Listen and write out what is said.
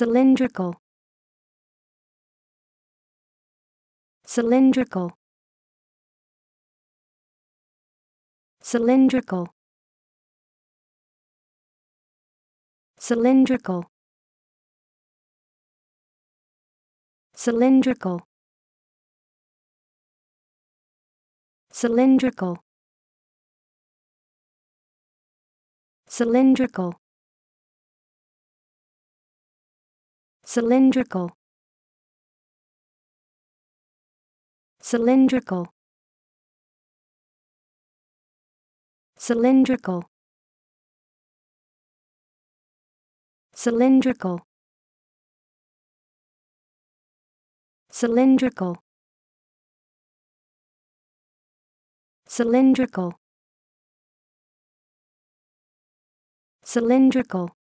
cylindrical cylindrical cylindrical cylindrical cylindrical cylindrical cylindrical cylindrical cylindrical cylindrical cylindrical cylindrical cylindrical cylindrical